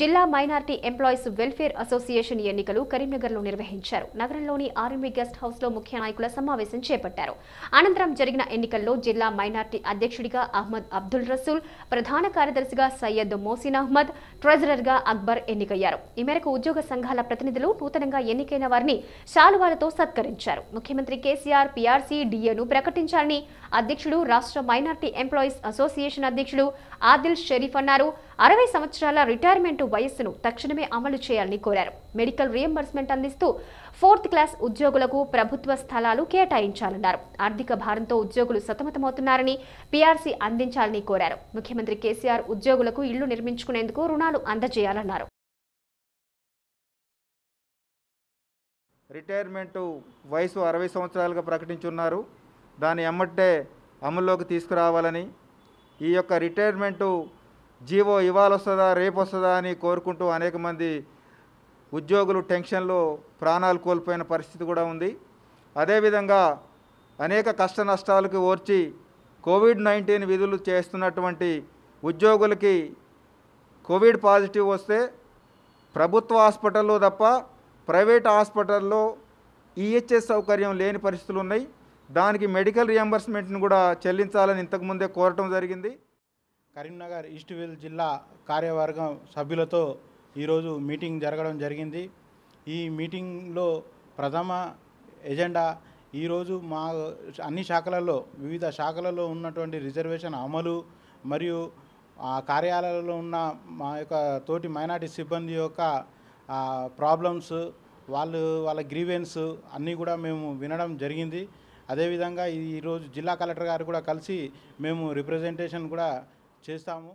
జిల్లా minority employees welfare association ఎన్నికలు కరీంనగర్లో నిర్వహించారు నగరంలోని ఆర్మీ గెస్ట్ హౌస్లో ముఖ్య నాయకుల సమావేశం చేపట్టారు అనంతరం జరిగిన ఎన్నికల్లో జిల్లా మైనార్టీ అధ్యక్షుడిగా అహ్మద్ అబ్దుల్ రసూల్ ప్రధాన కార్యదర్శిగా సయ్యద్ మోసిన్ అహ్మద్ ట్రెజరర్గా అక్బర్ ఎన్నికయ్యారు ఈ మేరకు ఉద్యోగ సంఘాల ప్రతినిధులు నూతనంగా ఎన్నికైన వారిని శాలువాలతో సత్కరించారు ముఖ్యమంత్రి కేసీఆర్ పీఆర్సీ డిఏను ప్రకటించాలని అధ్యక్షుడు రాష్ట్ర మైనార్టీ ఎంప్లాయీస్ అసోసియేషన్ అధ్యక్షుడు ఆదిల్ షరీఫ్ అన్నారు అరవై సంవత్సరాల రిటైర్మెంట్ పన్నెండు వయస్సును తక్షణమే అమలు చేయాలని కోరారు మెడికల్ రియంబర్స్మెంట్ అందిస్తూ ఫోర్త్ క్లాస్ ఉద్యోగులకు ప్రభుత్వ స్థలాలు కేటాయించాలన్నారు ఆర్థిక భారంతో ఉద్యోగులు సతమతమవుతున్నారని పీఆర్సీ అందించాలని కోరారు ముఖ్యమంత్రి కేసీఆర్ ఉద్యోగులకు ఇళ్లు నిర్మించుకునేందుకు రుణాలు అందజేయాలన్నారు రిటైర్మెంట్ వయసు అరవై సంవత్సరాలుగా ప్రకటించున్నారు దాని ఎమ్మటే అమల్లోకి తీసుకురావాలని ఈ యొక్క రిటైర్మెంటు జీవో ఇవాళ వస్తుందా రేపు వస్తుందా అని కోరుకుంటూ అనేక మంది ఉద్యోగులు టెన్షన్లో ప్రాణాలు కోల్పోయిన పరిస్థితి కూడా ఉంది అదేవిధంగా అనేక కష్ట నష్టాలకు ఓర్చి కోవిడ్ నైన్టీన్ విధులు చేస్తున్నటువంటి ఉద్యోగులకి కోవిడ్ పాజిటివ్ వస్తే ప్రభుత్వ హాస్పిటల్లో తప్ప ప్రైవేట్ హాస్పిటల్లో ఈహెచ్ఎస్ సౌకర్యం లేని పరిస్థితులు ఉన్నాయి దానికి మెడికల్ రియంబర్స్మెంట్ని కూడా చెల్లించాలని ఇంతకుముందే కోరటం జరిగింది కరీంనగర్ ఈస్ట్ విల్ జిల్లా కార్యవర్గం సభ్యులతో ఈరోజు మీటింగ్ జరగడం జరిగింది ఈ మీటింగ్లో ప్రథమ ఎజెండా ఈరోజు మా అన్ని శాఖలలో వివిధ శాఖలలో ఉన్నటువంటి రిజర్వేషన్ అమలు మరియు ఆ కార్యాలయంలో ఉన్న మా యొక్క తోటి మైనార్టీ సిబ్బంది యొక్క ప్రాబ్లమ్స్ వాళ్ళు వాళ్ళ గ్రీవెన్స్ అన్నీ కూడా మేము వినడం జరిగింది అదేవిధంగా ఈరోజు జిల్లా కలెక్టర్ గారు కూడా కలిసి మేము రిప్రజెంటేషన్ కూడా చేస్తాము